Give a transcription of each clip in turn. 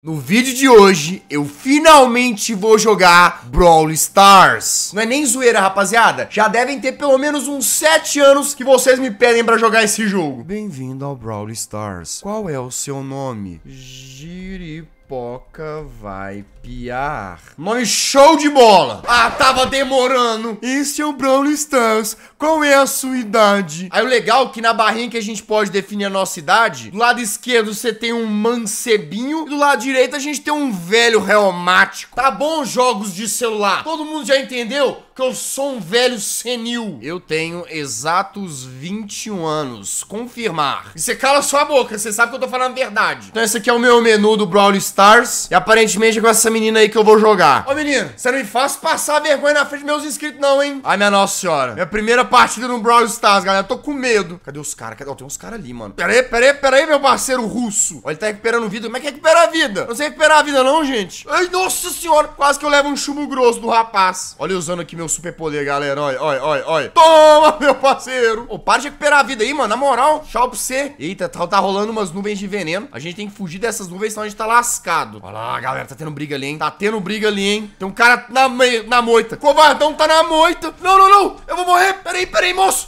No vídeo de hoje, eu finalmente vou jogar Brawl Stars. Não é nem zoeira, rapaziada. Já devem ter pelo menos uns 7 anos que vocês me pedem pra jogar esse jogo. Bem-vindo ao Brawl Stars. Qual é o seu nome? Girip pipoca vai piar. Mas show de bola! Ah, tava demorando! Esse é o Brawl Stars. Qual é a sua idade? Aí o legal é que na barrinha que a gente pode definir a nossa idade, do lado esquerdo você tem um mancebinho e do lado direito a gente tem um velho reumático. Tá bom, jogos de celular? Todo mundo já entendeu? que eu sou um velho senil. Eu tenho exatos 21 anos. Confirmar. E você cala sua boca, você sabe que eu tô falando a verdade. Então esse aqui é o meu menu do Brawl Stars. E aparentemente é com essa menina aí que eu vou jogar. Ô menino, você não me faz passar vergonha na frente dos meus inscritos não, hein? Ai minha nossa senhora. Minha primeira partida no Brawl Stars, galera. tô com medo. Cadê os caras? Cadê? Ó, tem uns caras ali, mano. Pera aí, pera aí, pera aí, meu parceiro russo. Olha, ele tá recuperando vida. Como é que é recupera a vida? não sei recuperar a vida não, gente. Ai, nossa senhora. Quase que eu levo um chumbo grosso do rapaz. Olha usando aqui meu meu superpoder, galera. Olha, olha, olha, olha. Toma, meu parceiro. Ô, para de recuperar a vida aí, mano. Na moral, tchau pra você. Eita, tá, tá rolando umas nuvens de veneno. A gente tem que fugir dessas nuvens, senão a gente tá lascado. Olha lá, galera. Tá tendo briga ali, hein? Tá tendo briga ali, hein? Tem um cara na, na moita. Covardão tá na moita. Não, não, não. Eu vou morrer. Peraí, peraí, moço.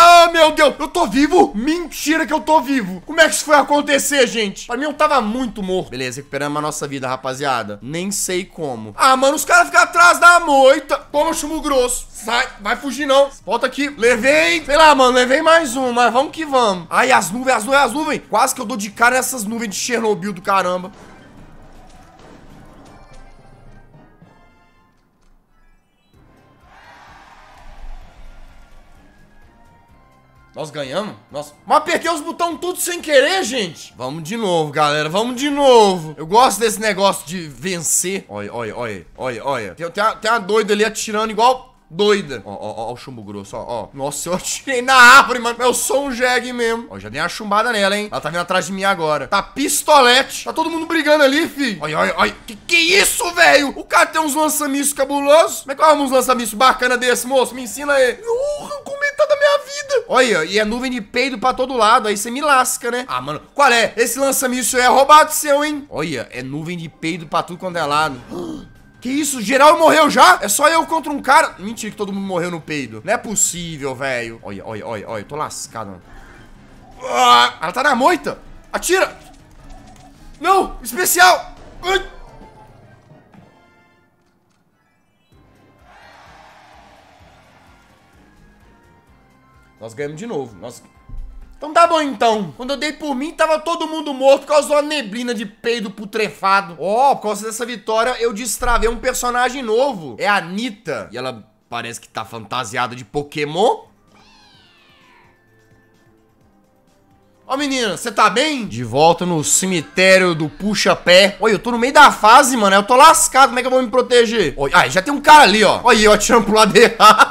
Ah, meu Deus, eu tô vivo? Mentira que eu tô vivo. Como é que isso foi acontecer, gente? Pra mim, eu tava muito morto. Beleza, recuperamos a nossa vida, rapaziada. Nem sei como. Ah, mano, os caras ficam atrás da moita. Toma, chumbo grosso. Sai, vai fugir não. Volta aqui. Levei, sei lá, mano, levei mais um, mas vamos que vamos. Ai, as nuvens, as nuvens, as nuvens. Quase que eu dou de cara nessas nuvens de Chernobyl do caramba. Nós ganhamos? Nossa. Mas apertei os botões tudo sem querer, gente. Vamos de novo, galera. Vamos de novo. Eu gosto desse negócio de vencer. Olha, olha, olha. Olha, olha. Tem, tem, uma, tem uma doida ali atirando igual doida. Ó, ó, ó, o chumbo grosso, ó, ó. Nossa, eu atirei na árvore, mano. Eu sou um jegue mesmo. Ó, já dei uma chumbada nela, hein. Ela tá vindo atrás de mim agora. Tá pistolete. Tá todo mundo brigando ali, fi. Olha, olha, olha. Que que isso, velho? O cara tem uns lançamiços cabulosos. Como é que eu arrumo uns lançamiços bacana desse, moço? Me ensina aí. Uh, como da minha vida. Olha, e é nuvem de peido pra todo lado, aí você me lasca, né? Ah, mano, qual é? Esse lança-míssil é roubado seu, hein? Olha, é nuvem de peido pra tudo quanto é lado. Que isso? Geral morreu já? É só eu contra um cara? Mentira que todo mundo morreu no peido. Não é possível, velho. Olha, olha, olha, olha. Eu tô lascado, mano. Ah! ela tá na moita. Atira. Não, especial. Ai. Nós ganhamos de novo. Nós... Então tá bom então. Quando eu dei por mim, tava todo mundo morto por causa de uma neblina de peido putrefado. Ó, oh, por causa dessa vitória, eu destravei um personagem novo. É a Anitta. E ela parece que tá fantasiada de Pokémon. Ó, oh, menina, você tá bem? De volta no cemitério do puxa-pé. Olha, eu tô no meio da fase, mano. Eu tô lascado. Como é que eu vou me proteger? oi ah, já tem um cara ali, ó. Olha aí, eu atirando pro lado errado.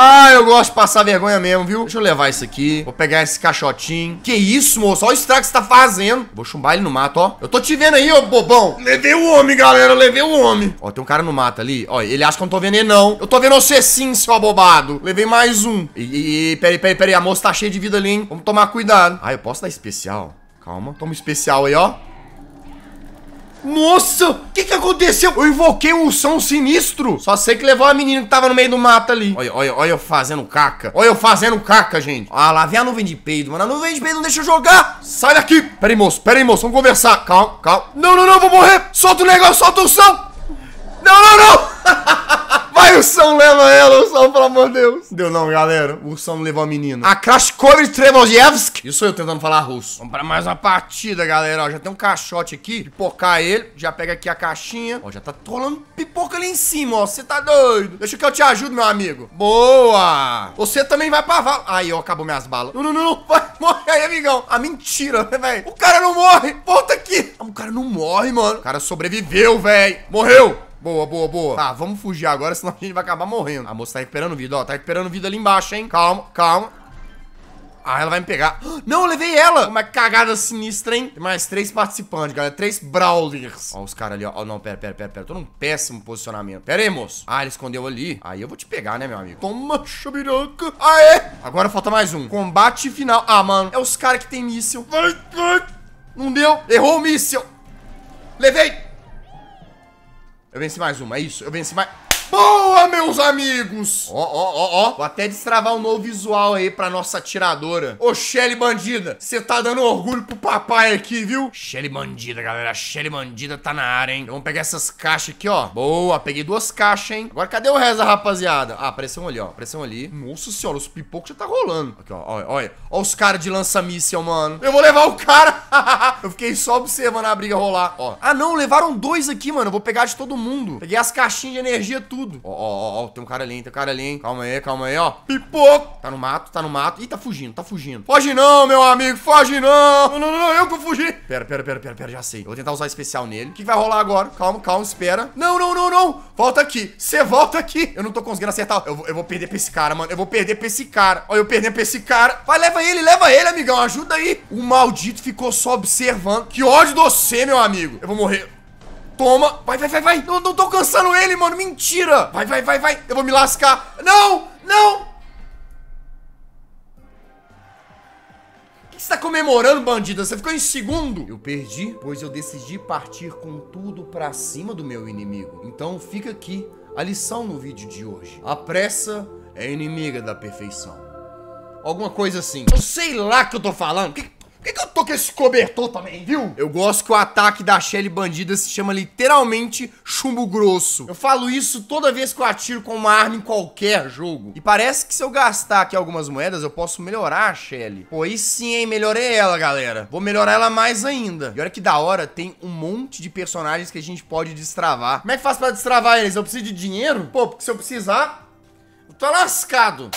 Ah, eu gosto de passar vergonha mesmo, viu? Deixa eu levar isso aqui. Vou pegar esse caixotinho. Que isso, moço? Olha o estrago que você tá fazendo. Vou chumbar ele no mato, ó. Eu tô te vendo aí, ô bobão. Levei o homem, galera. Levei o homem. Ó, tem um cara no mato ali. Ó, ele acha que eu não tô vendo ele, não. Eu tô vendo você sim, seu abobado. Levei mais um. E, peraí, peraí, peraí. A moça tá cheia de vida ali, hein? Vamos tomar cuidado. Ah, eu posso dar especial? Calma. Toma especial aí, ó. Nossa, o que que aconteceu? Eu invoquei um som sinistro. Só sei que levou a menina que tava no meio do mato ali. Olha, olha, olha eu fazendo caca. Olha eu fazendo caca, gente. Ah lá, vem a nuvem de peido, mano. A nuvem de peido não deixa eu jogar. Sai daqui. Pera aí, moço. Pera aí, moço. Vamos conversar. Calma, calma. Não, não, não. Vou morrer. Solta o negócio, solta o som. Não, não, não. Vai, Ursão, leva ela, Ursão, pelo amor de Deus. Deu não, galera. O Ursão levou a menina. A e Trevoljevsk. Isso eu tentando falar russo. Vamos pra mais uma partida, galera. Ó, já tem um caixote aqui. Pipocar ele. Já pega aqui a caixinha. Ó, já tá rolando pipoca ali em cima, ó. Você tá doido? Deixa que eu te ajudo, meu amigo. Boa. Você também vai pra vala. Aí, ó, acabou minhas balas. Não, não, não, não. Vai, morre aí, amigão. A ah, mentira, né, velho? O cara não morre. Volta aqui. Ah, o cara não morre, mano. O cara sobreviveu, velho. Morreu. Boa, boa, boa. Tá, vamos fugir agora, senão a gente vai acabar morrendo. A moça tá recuperando vida, ó. Tá recuperando vida ali embaixo, hein? Calma, calma. Ah, ela vai me pegar. Não, eu levei ela. Uma cagada sinistra, hein? Tem mais três participantes, galera. Três Brawlers. Ó, os caras ali, ó. Não, pera, pera, pera, pera. Tô num péssimo posicionamento. Pera aí, moço. Ah, ele escondeu ali. Aí eu vou te pegar, né, meu amigo? Toma, chabiranca. Aê! Agora falta mais um. Combate final. Ah, mano. É os caras que tem míssil. Vai, vai. Não deu. Errou o míssil. Levei. Eu venci mais uma, é isso. Eu venci mais... Boa, meus amigos! Ó, ó, ó, ó. Vou até destravar um novo visual aí pra nossa atiradora. Ô, Shelly Bandida, você tá dando orgulho pro papai aqui, viu? Shelly Bandida, galera. Shelly Bandida tá na área, hein? Então, vamos pegar essas caixas aqui, ó. Boa, peguei duas caixas, hein? Agora cadê o resto rapaziada? Ah, apareceu um ali, ó. Apareceu um ali. Nossa senhora, os pipocos já tá rolando. Aqui, ó. Olha, olha. Ó os caras de lança-míssel, mano. Eu vou levar o cara. eu fiquei só observando a briga rolar, ó. Ah, não. Levaram dois aqui, mano. Eu vou pegar de todo mundo. Peguei as caixinhas de energia, tudo tudo. Ó, ó, ó, tem um cara ali, hein? Tem um cara ali, hein? Calma aí, calma aí, ó. Pipoco! Tá no mato, tá no mato. Ih, tá fugindo, tá fugindo. Foge não, meu amigo, foge não! Não, não, não, eu que eu fugi! Pera, pera, pera, pera, pera, já sei. Eu vou tentar usar especial nele. O que vai rolar agora? Calma, calma, espera. Não, não, não, não! Volta aqui! Você volta aqui! Eu não tô conseguindo acertar. Eu, eu vou perder pra esse cara, mano. Eu vou perder pra esse cara. Olha, eu perdendo pra esse cara. Vai, leva ele, leva ele, amigão. Ajuda aí. O maldito ficou só observando. Que ódio de você, meu amigo. Eu vou morrer. Toma. Vai, vai, vai, vai. Não, não tô alcançando ele, mano. Mentira. Vai, vai, vai, vai. Eu vou me lascar. Não, não. que você tá comemorando, bandida? Você ficou em segundo? Eu perdi, pois eu decidi partir com tudo pra cima do meu inimigo. Então fica aqui a lição no vídeo de hoje. A pressa é inimiga da perfeição. Alguma coisa assim. Eu sei lá que eu tô falando. Que por que, que eu tô com esse cobertor também, viu? Eu gosto que o ataque da Shelly bandida se chama literalmente chumbo grosso. Eu falo isso toda vez que eu atiro com uma arma em qualquer jogo. E parece que se eu gastar aqui algumas moedas, eu posso melhorar a Shelly. Pois sim, hein? Melhorei ela, galera. Vou melhorar ela mais ainda. E olha que da hora, tem um monte de personagens que a gente pode destravar. Como é que faz pra destravar eles? Eu preciso de dinheiro? Pô, porque se eu precisar, eu tô lascado.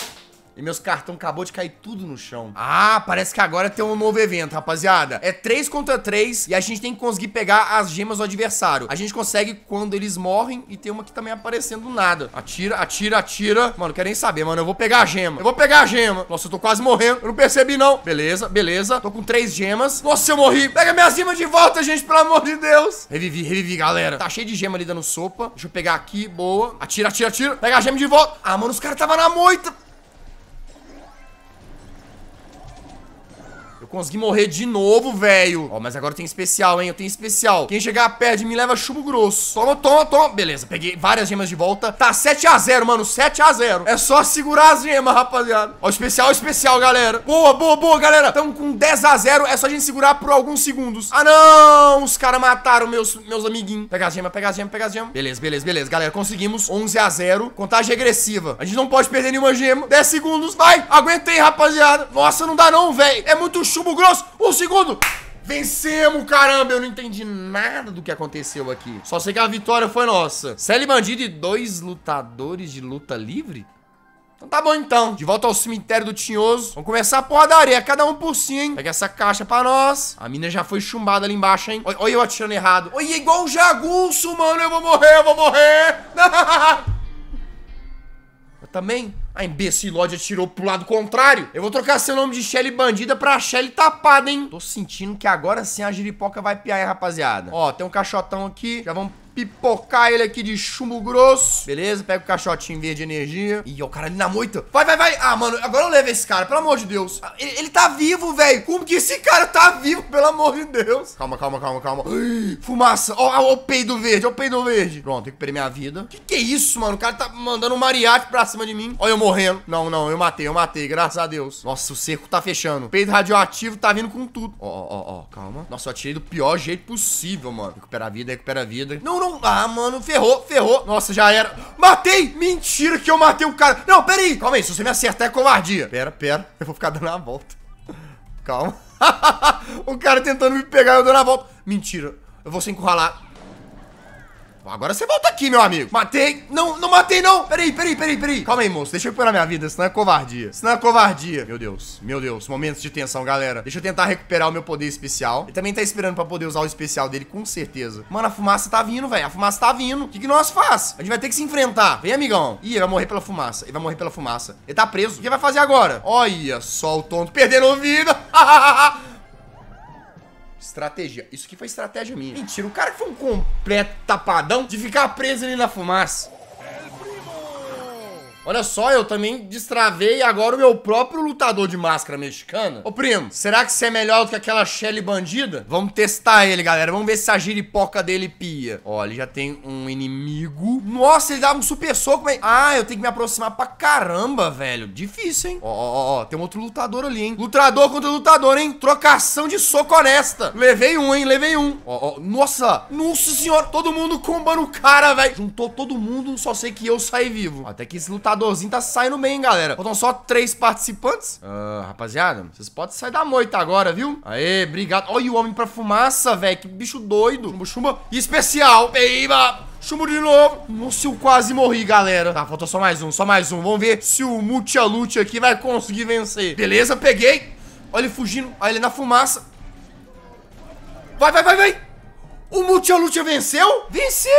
E meus cartão acabou de cair tudo no chão. Ah, parece que agora tem um novo evento, rapaziada. É 3 contra 3 e a gente tem que conseguir pegar as gemas do adversário. A gente consegue quando eles morrem e tem uma que também tá aparecendo do nada. Atira, atira, atira. Mano, quero nem saber, mano. Eu vou pegar a gema. Eu vou pegar a gema. Nossa, eu tô quase morrendo. Eu não percebi, não. Beleza, beleza. Tô com três gemas. Nossa, eu morri. Pega minhas gemas de volta, gente, pelo amor de Deus. Revivi, revivi, galera. Tá cheio de gema ali dando sopa. Deixa eu pegar aqui. Boa. Atira, atira, atira. Pega a gema de volta. Ah, mano, os caras tava na moita. Eu consegui morrer de novo, velho. Ó, mas agora tem especial, hein? Eu tenho especial. Quem chegar perto de mim leva chumbo grosso. Toma, toma, toma. Beleza, peguei várias gemas de volta. Tá 7x0, mano. 7x0. É só segurar as gemas, rapaziada. Ó, especial, especial, galera. Boa, boa, boa, galera. Tamo com 10x0. É só a gente segurar por alguns segundos. Ah, não! Os caras mataram meus, meus amiguinhos. Pega as gemas, pega as gemas, pega as gemas. Beleza, beleza, beleza, galera. Conseguimos. 11x0. Contagem regressiva. A gente não pode perder nenhuma gema. 10 segundos. Vai! Aguentei, rapaziada. Nossa, não dá não, velho. É muito chumbo grosso, um segundo. Vencemos, caramba! Eu não entendi nada do que aconteceu aqui. Só sei que a vitória foi nossa. Celi Bandido e dois lutadores de luta livre? Então tá bom então. De volta ao cemitério do Tinhoso. Vamos começar a areia, cada um por si, hein? Pega essa caixa pra nós. A mina já foi chumbada ali embaixo, hein? Olha eu atirando errado. Olha, é igual um jagunço, mano. Eu vou morrer, eu vou morrer. eu também? A imbecilóide atirou pro lado contrário. Eu vou trocar seu nome de Shelly bandida pra Shelly tapada, hein? Tô sentindo que agora sim a giripoca vai piar, hein, rapaziada? Ó, tem um caixotão aqui. Já vamos pipocar ele aqui de chumbo grosso. Beleza, pega o caixotinho verde de energia. Ih, ó, o cara ali na moita. Vai, vai, vai. Ah, mano, agora eu levo esse cara, pelo amor de Deus. Ah, ele, ele tá vivo, velho. Como que esse cara tá vivo, pelo amor de Deus? Calma, calma, calma, calma. Ui, fumaça. Ó, ó, o peido verde, ó o peido verde. Pronto, recuperei minha vida. Que que é isso, mano? O cara tá mandando um mariachi pra cima de mim. Ó, eu morrendo. Não, não, eu matei, eu matei, graças a Deus. Nossa, o cerco tá fechando. peido radioativo tá vindo com tudo. Ó, ó, ó, ó, calma. Nossa, eu atirei do pior jeito possível, mano. Recupera a vida, recupera a vida. Não, não... Ah, mano, ferrou, ferrou. Nossa, já era. Matei! Mentira que eu matei o cara. Não, pera aí. Calma aí, se você me acertar é covardia. Pera, pera. Eu vou ficar dando a volta. Calma. o cara tentando me pegar, eu dando a volta. Mentira. Eu vou se encurralar. Agora você volta aqui, meu amigo. Matei. Não, não matei, não. Peraí, peraí, peraí, peraí. Calma aí, moço. Deixa eu recuperar minha vida, senão é covardia. Senão é covardia. Meu Deus, meu Deus. Momentos de tensão, galera. Deixa eu tentar recuperar o meu poder especial. Ele também tá esperando pra poder usar o especial dele, com certeza. Mano, a fumaça tá vindo, velho. A fumaça tá vindo. O que, que nós faz? A gente vai ter que se enfrentar. Vem, amigão. Ih, ele vai morrer pela fumaça. Ele vai morrer pela fumaça. Ele tá preso. O que vai fazer agora? Olha só o tonto perdendo vida. Estratégia. Isso aqui foi estratégia minha. Mentira, o cara foi um completo tapadão de ficar preso ali na fumaça. Olha só, eu também destravei agora o meu próprio lutador de máscara mexicana. Ô, primo, será que você é melhor do que aquela Shelly bandida? Vamos testar ele, galera. Vamos ver se a giripoca dele pia. Ó, ele já tem um inimigo. Nossa, ele dá um super soco, mas... Ah, eu tenho que me aproximar pra caramba, velho. Difícil, hein? Ó, ó, ó, tem um outro lutador ali, hein? Lutador contra lutador, hein? Trocação de soco honesta. Levei um, hein? Levei um. Ó, ó, nossa. Nossa senhora. Todo mundo combando o cara, velho. Juntou todo mundo, só sei que eu saí vivo. Até que esse lutador computadorzinho tá saindo bem, hein, galera. Faltam só três participantes. Ah, rapaziada, vocês podem sair da moita agora, viu? Aê, obrigado. Olha o homem pra fumaça, velho. Que bicho doido. Chumba, chumba. E especial. Eba! Chumbo de novo. Nossa, eu quase morri, galera. Tá, faltou só mais um, só mais um. Vamos ver se o Multialute aqui vai conseguir vencer. Beleza, peguei. Olha ele fugindo. Olha ele na fumaça. Vai, vai, vai, vai. O Multialute venceu? Venceu,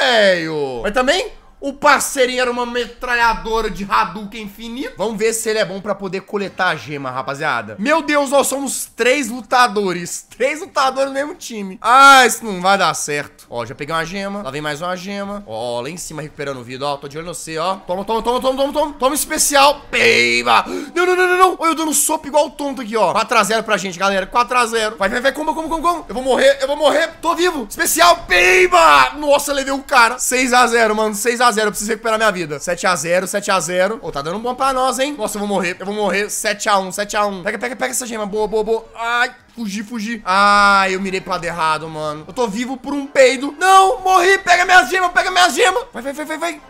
velho. Mas também o parceirinho era uma metralhadora de Hadouken infinito. Vamos ver se ele é bom pra poder coletar a gema, rapaziada. Meu Deus, nós somos três lutadores. Três lutadores no mesmo time. Ah, isso não vai dar certo. Ó, já peguei uma gema. Lá vem mais uma gema. Ó, lá em cima recuperando o vida, ó. Tô de olho no C, ó. Toma, toma, toma, toma, toma, toma. Toma especial. Peiba. Não, não, não, não, não. Olha eu dando sopa igual o tonto aqui, ó. 4x0 pra gente, galera. 4x0. Vai, vai, vai. Como, como, como, como? Eu vou morrer, eu vou morrer. Tô vivo. Especial. Peiba. Nossa, levei o um cara. 6x0, mano. 6x0. 7x0, eu preciso recuperar minha vida. 7x0, 7x0. Ô, tá dando bom pra nós, hein? Nossa, eu vou morrer, eu vou morrer. 7x1, 7x1. Pega, pega, pega essa gema. Boa, boa, boa. Ai, Fugir, fugir. Ah, eu mirei pro lado errado, mano. Eu tô vivo por um peido. Não, morri. Pega minhas gema, pega minhas gema. Vai, vai, vai, vai, vai.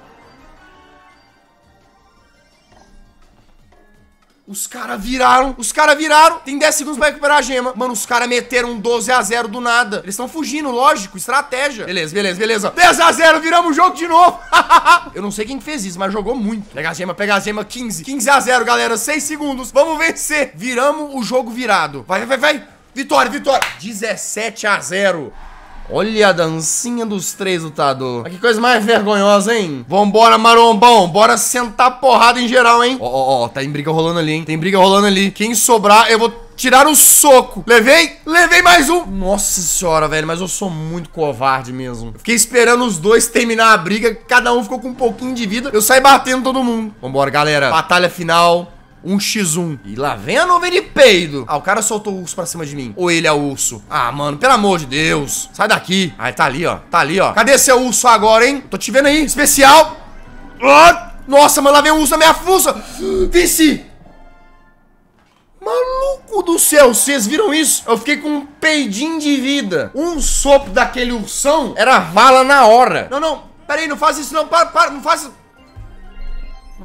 Os caras viraram. Os caras viraram. Tem 10 segundos pra recuperar a gema. Mano, os caras meteram um 12 a 0 do nada. Eles estão fugindo, lógico. Estratégia. Beleza, beleza, beleza. 10 a 0 viramos o jogo de novo. Eu não sei quem fez isso, mas jogou muito. Pega a gema, pega a gema. 15. 15 a 0, galera. 6 segundos. Vamos vencer. Viramos o jogo virado. Vai, vai, vai. Vitória, vitória. 17 a 0. Olha a dancinha dos três lutador. Que coisa mais vergonhosa, hein? Vambora, marombão. Bora sentar porrada em geral, hein? Ó, ó, ó. Tá em briga rolando ali, hein? Tem briga rolando ali. Quem sobrar, eu vou tirar o soco. Levei, levei mais um. Nossa senhora, velho, mas eu sou muito covarde mesmo. Eu fiquei esperando os dois terminar a briga, cada um ficou com um pouquinho de vida. Eu saí batendo todo mundo. Vambora, galera. Batalha final um x1. E lá vem a nuvem de peido. Ah, o cara soltou o urso pra cima de mim. Ou ele é o urso. Ah, mano, pelo amor de Deus. Sai daqui. Ah, tá ali, ó. Tá ali, ó. Cadê seu urso agora, hein? Tô te vendo aí. Especial. Ah! Nossa, mano, lá vem o urso na minha fuça. Vici. Maluco do céu, vocês viram isso? Eu fiquei com um peidinho de vida. Um sopro daquele ursão era vala na hora. Não, não, peraí, não faz isso não, para, para, não faz...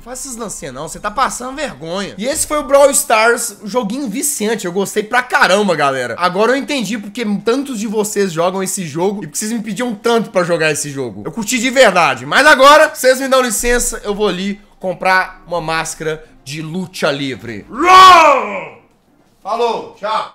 Não faça esses lancinhas não, você tá passando vergonha. E esse foi o Brawl Stars, joguinho viciante, eu gostei pra caramba, galera. Agora eu entendi porque tantos de vocês jogam esse jogo e precisam vocês me pediam tanto pra jogar esse jogo. Eu curti de verdade, mas agora, vocês me dão licença, eu vou ali comprar uma máscara de luta livre. Falou, tchau.